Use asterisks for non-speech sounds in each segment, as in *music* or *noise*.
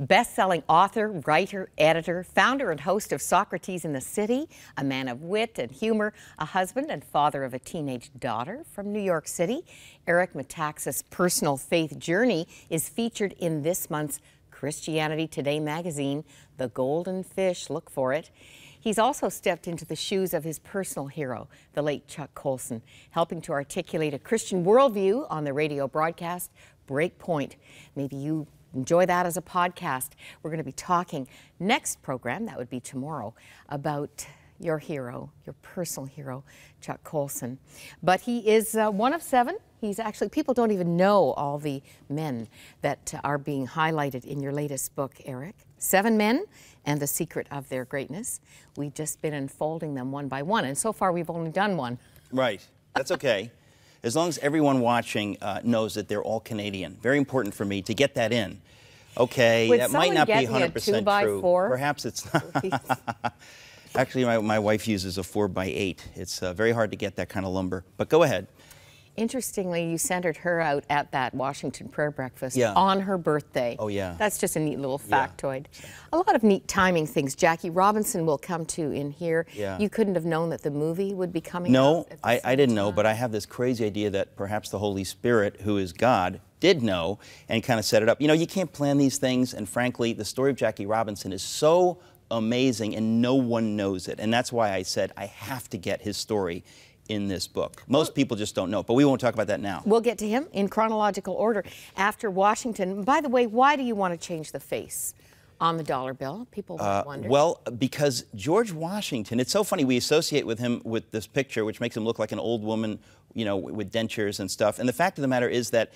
Best-selling author, writer, editor, founder and host of Socrates in the City, a man of wit and humor, a husband and father of a teenage daughter from New York City, Eric Metaxas' personal faith journey is featured in this month's Christianity Today magazine, The Golden Fish. Look for it. He's also stepped into the shoes of his personal hero, the late Chuck Colson, helping to articulate a Christian worldview on the radio broadcast Breakpoint. Maybe you enjoy that as a podcast. We're going to be talking next program, that would be tomorrow, about your hero, your personal hero, Chuck Colson. But he is uh, one of seven. He's actually, people don't even know all the men that uh, are being highlighted in your latest book, Eric. Seven men and the secret of their greatness. We've just been unfolding them one by one, and so far we've only done one. Right. That's okay as long as everyone watching uh, knows that they're all Canadian. Very important for me to get that in. Okay, Would that might not be 100% true. Four? Perhaps it's not. *laughs* Actually, my, my wife uses a 4 by 8 It's uh, very hard to get that kind of lumber. But go ahead. Interestingly, you centered her out at that Washington prayer breakfast yeah. on her birthday. Oh, yeah. That's just a neat little factoid. Yeah. A lot of neat timing things. Jackie Robinson will come to in here. Yeah. You couldn't have known that the movie would be coming No, I, I, didn't time. know, but I have this crazy idea that perhaps the Holy Spirit, who is God, did know and kind of set it up. You know, you can't plan these things, and frankly, the story of Jackie Robinson is so amazing and no one knows it. And that's why I said I have to get his story in this book. Most people just don't know, but we won't talk about that now. We'll get to him in chronological order after Washington. By the way, why do you want to change the face? on the dollar bill? People uh, wonder. Well, because George Washington, it's so funny, we associate with him with this picture, which makes him look like an old woman, you know, with dentures and stuff. And the fact of the matter is that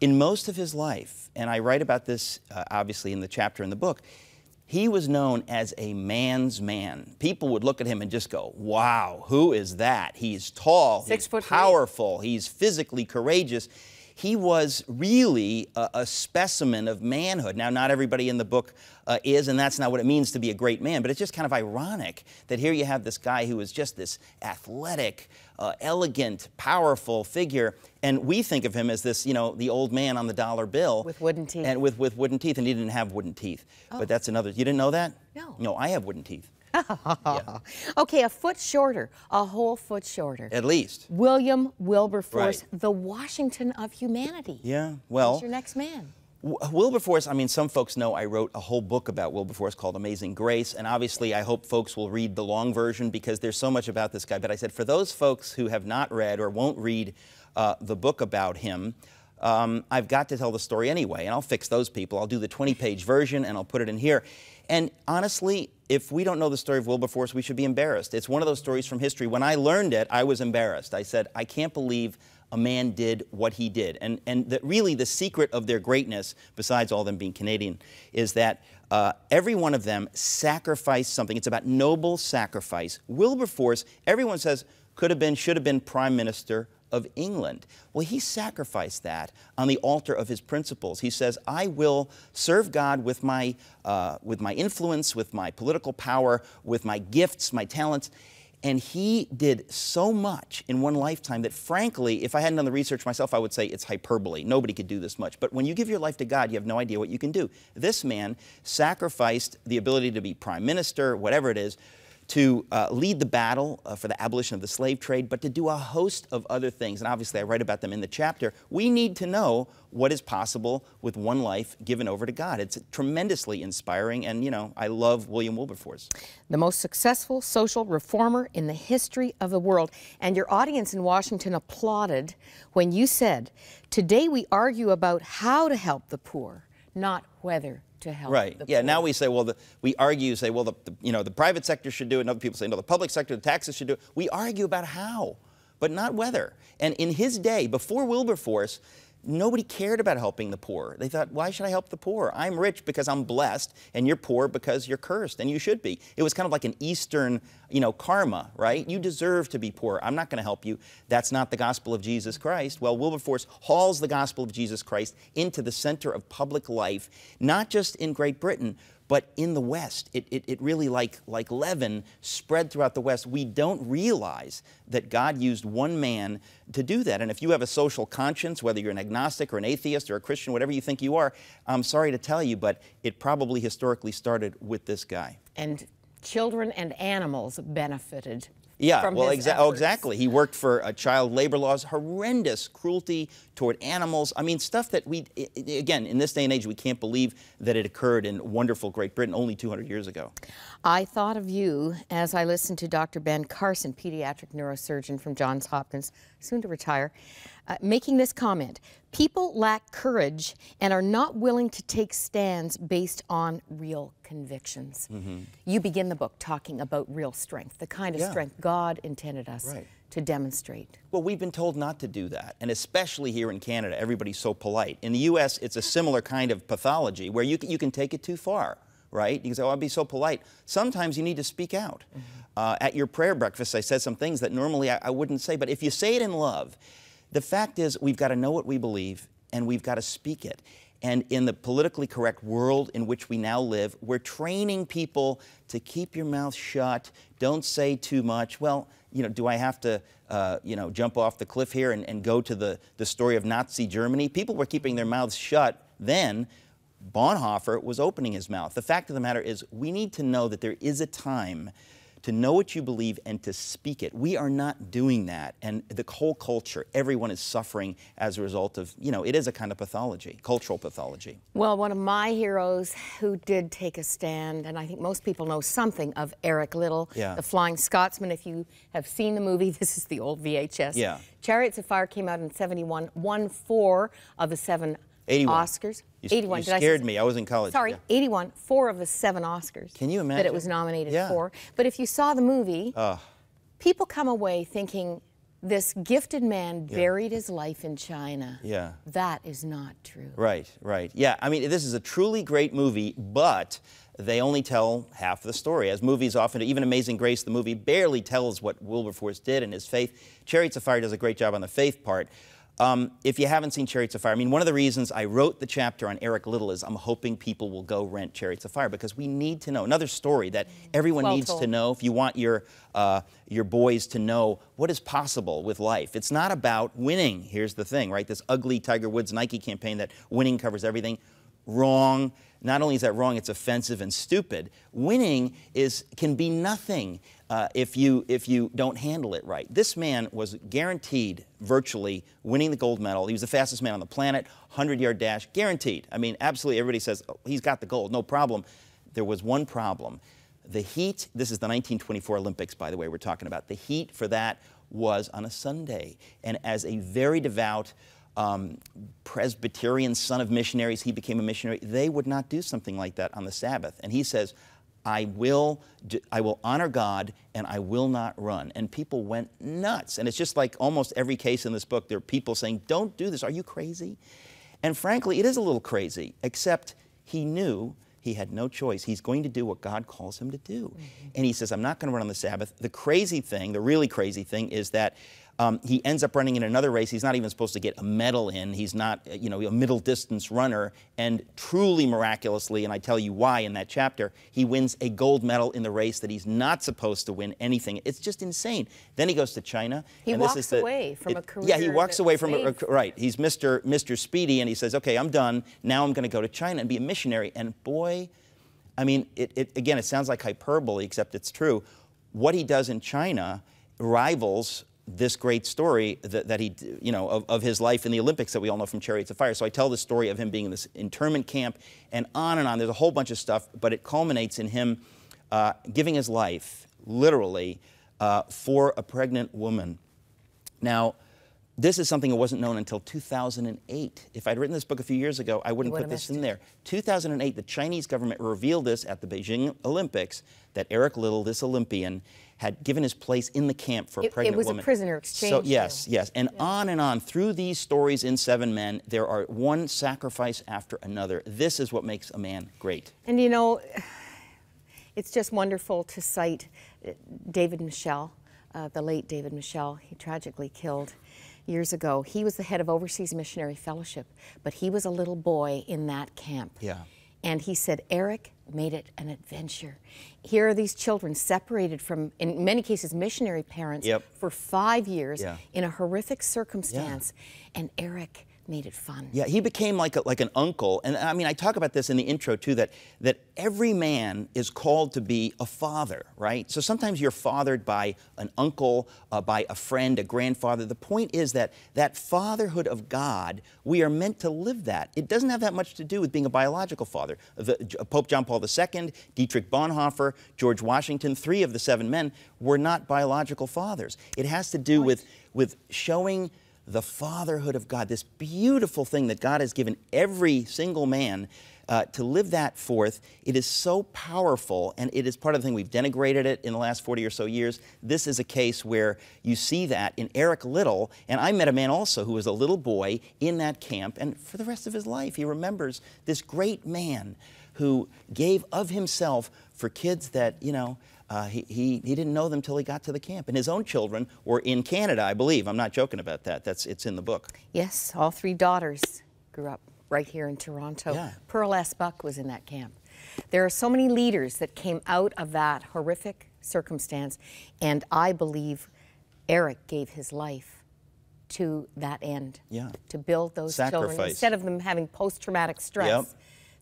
in most of his life, and I write about this uh, obviously in the chapter in the book, he was known as a man's man. People would look at him and just go, wow, who is that? He's tall, Six he's foot powerful, three. he's physically courageous he was really a, a specimen of manhood. Now, not everybody in the book uh, is, and that's not what it means to be a great man, but it's just kind of ironic that here you have this guy who is just this athletic, uh, elegant, powerful figure, and we think of him as this, you know, the old man on the dollar bill. With wooden teeth. And with, with wooden teeth, and he didn't have wooden teeth. Oh. But that's another, you didn't know that? No. No, I have wooden teeth. *laughs* Okay, a foot shorter, a whole foot shorter. At least. William Wilberforce, right. the Washington of humanity. Yeah, well. He's your next man? Wilberforce, I mean, some folks know I wrote a whole book about Wilberforce called Amazing Grace, and obviously I hope folks will read the long version because there's so much about this guy. But I said, for those folks who have not read or won't read uh, the book about him, um, I've got to tell the story anyway, and I'll fix those people. I'll do the 20 page version and I'll put it in here. And honestly, if we don't know the story of Wilberforce, we should be embarrassed. It's one of those stories from history. When I learned it, I was embarrassed. I said, I can't believe a man did what he did. And, and that really the secret of their greatness, besides all them being Canadian, is that uh, every one of them sacrificed something. It's about noble sacrifice. Wilberforce, everyone says, could have been, should have been prime minister of England. Well, he sacrificed that on the altar of his principles. He says, I will serve God with my, uh, with my influence, with my political power, with my gifts, my talents. And he did so much in one lifetime that, frankly, if I hadn't done the research myself, I would say it's hyperbole. Nobody could do this much. But when you give your life to God, you have no idea what you can do. This man sacrificed the ability to be prime minister, whatever it is, to uh, lead the battle uh, for the abolition of the slave trade, but to do a host of other things. And obviously, I write about them in the chapter. We need to know what is possible with one life given over to God. It's tremendously inspiring, and you know, I love William Wilberforce. The most successful social reformer in the history of the world. And your audience in Washington applauded when you said, Today we argue about how to help the poor, not whether to help. Right. yeah. Poor. Now we say, well, the, we argue, say, well, the, the, you know, the private sector should do it, and other people say, no, the public sector, the taxes should do it. We argue about how, but not whether. And in his day, before Wilberforce, nobody cared about helping the poor. They thought, why should I help the poor? I'm rich because I'm blessed, and you're poor because you're cursed, and you should be. It was kind of like an Eastern, you know, karma, right? You deserve to be poor. I'm not going to help you. That's not the gospel of Jesus Christ. Well, Wilberforce hauls the gospel of Jesus Christ into the center of public life, not just in Great Britain, but in the West, it, it, it, really, like, like leaven, spread throughout the West. We don't realize that God used one man to do that. And if you have a social conscience, whether you're an agnostic or an atheist or a Christian, whatever you think you are, I'm sorry to tell you, but it probably historically started with this guy. And children and animals benefited yeah, well, exa oh, exactly. He worked for uh, child labor laws, horrendous cruelty toward animals. I mean, stuff that we, again, in this day and age, we can't believe that it occurred in wonderful Great Britain only 200 years ago. I thought of you as I listened to Dr. Ben Carson, pediatric neurosurgeon from Johns Hopkins, soon to retire, uh, making this comment. People lack courage and are not willing to take stands based on real convictions. Mm -hmm. You begin the book talking about real strength, the kind of yeah. strength God intended us right. to demonstrate. Well, we've been told not to do that, and especially here in Canada, everybody's so polite. In the U.S., it's a similar kind of pathology where you can, you can take it too far right? You can say, oh, I'll be so polite. Sometimes you need to speak out. Mm -hmm. uh, at your prayer breakfast, I said some things that normally I, I, wouldn't say, but if you say it in love, the fact is we've got to know what we believe and we've got to speak it and in the politically correct world in which we now live, we're training people to keep your mouth shut, don't say too much. Well, you know, do I have to, uh, you know, jump off the cliff here and, and go to the, the story of Nazi Germany? People were keeping their mouths shut then. Bonhoeffer was opening his mouth. The fact of the matter is, we need to know that there is a time to know what you believe and to speak it. We are not doing that. And the whole culture, everyone is suffering as a result of, you know, it is a kind of pathology, cultural pathology. Well, one of my heroes who did take a stand, and I think most people know something of Eric Little, yeah. the Flying Scotsman. If you have seen the movie, *laughs* this is the old VHS. Yeah. Chariots of Fire came out in 71, won four of the seven 81. Oscars. You, 81. You scared I me. I was in college. Sorry, yeah. 81. Four of the seven Oscars. Can you imagine? That it was nominated yeah. for. But if you saw the movie, uh. people come away thinking this gifted man yeah. buried his life in China. Yeah. That is not true. Right, right. Yeah, I mean, this is a truly great movie, but they only tell half the story. As movies often, even Amazing Grace, the movie barely tells what Wilberforce did and his faith. Chariots of Fire does a great job on the faith part, um, if you haven't seen Chariots of Fire, I mean, one of the reasons I wrote the chapter on Eric Little is I'm hoping people will go rent Chariots of Fire because we need to know another story that everyone well needs told. to know. If you want your uh, your boys to know what is possible with life, it's not about winning. Here's the thing, right? This ugly Tiger Woods Nike campaign that winning covers everything, wrong. Not only is that wrong, it's offensive and stupid. Winning is can be nothing uh, if, you, if you don't handle it right. This man was guaranteed virtually winning the gold medal. He was the fastest man on the planet, 100 yard dash, guaranteed. I mean, absolutely everybody says, oh, he's got the gold, no problem. There was one problem. The heat, this is the 1924 Olympics, by the way, we're talking about. The heat for that was on a Sunday. And as a very devout um, Presbyterian son of missionaries, he became a missionary, they would not do something like that on the Sabbath. And he says, I will, I will honor God and I will not run. And people went nuts. And it's just like almost every case in this book, there are people saying, Don't do this. Are you crazy? And frankly, it is a little crazy, except he knew he had no choice. He's going to do what God calls him to do. Mm -hmm. And he says, I'm not going to run on the Sabbath. The crazy thing, the really crazy thing, is that um, he ends up running in another race he's not even supposed to get a medal in. He's not, uh, you know, a middle distance runner. And truly miraculously, and I tell you why in that chapter, he wins a gold medal in the race that he's not supposed to win anything. It's just insane. Then he goes to China. He and walks this is the, away from it, a career. Yeah, he walks away from a, right. He's Mr. Mr. Speedy, and he says, "Okay, I'm done. Now I'm going to go to China and be a missionary." And boy, I mean, it, it again, it sounds like hyperbole, except it's true. What he does in China rivals this great story that, that, he, you know, of, of his life in the Olympics that we all know from Chariots of Fire. So I tell the story of him being in this internment camp and on and on. There's a whole bunch of stuff, but it culminates in him uh, giving his life, literally, uh, for a pregnant woman. Now, this is something that wasn't known until 2008. If I'd written this book a few years ago, I wouldn't put this in there. 2008, the Chinese government revealed this at the Beijing Olympics that Eric Little, this Olympian, had given his place in the camp for a pregnant woman. It was woman. a prisoner exchange. So yes, yes, and yeah. on and on through these stories in Seven Men, there are one sacrifice after another. This is what makes a man great. And you know, it's just wonderful to cite uh, David Michelle, uh, the late David Michelle. He tragically killed years ago. He was the head of Overseas Missionary Fellowship, but he was a little boy in that camp. Yeah. And he said, Eric made it an adventure. Here are these children separated from, in many cases, missionary parents yep. for five years yeah. in a horrific circumstance. Yeah. And Eric made it fun. Yeah, he became like a, like an uncle, and I mean, I talk about this in the intro too. That that every man is called to be a father, right? So sometimes you're fathered by an uncle, uh, by a friend, a grandfather. The point is that that fatherhood of God, we are meant to live that. It doesn't have that much to do with being a biological father. The, uh, Pope John Paul II, Dietrich Bonhoeffer, George Washington, three of the seven men were not biological fathers. It has to do with with showing the fatherhood of God, this beautiful thing that God has given every single man uh, to live that forth, it is so powerful, and it is part of the thing we've denigrated it in the last 40 or so years. This is a case where you see that in Eric Little, and I met a man also who was a little boy in that camp, and for the rest of his life, he remembers this great man who gave of himself for kids that, you know, uh, he, he, he didn't know them till he got to the camp. And his own children were in Canada, I believe. I'm not joking about that. That's, it's in the book. Yes, all three daughters grew up right here in Toronto. Yeah. Pearl S. Buck was in that camp. There are so many leaders that came out of that horrific circumstance, and I believe Eric gave his life to that end. Yeah. To build those Sacrifice. children instead of them having post-traumatic stress, yep.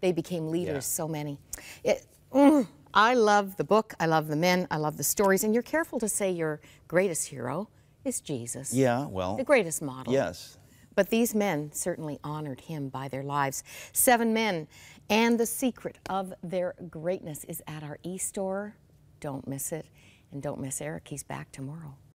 they became leaders. Yeah. So many. It, mm, I love the book. I love the men. I love the stories. And you're careful to say your greatest hero is Jesus. Yeah, well. The greatest model. Yes. But these men certainly honored him by their lives. Seven men and the secret of their greatness is at our e-store. Don't miss it. And don't miss Eric. He's back tomorrow.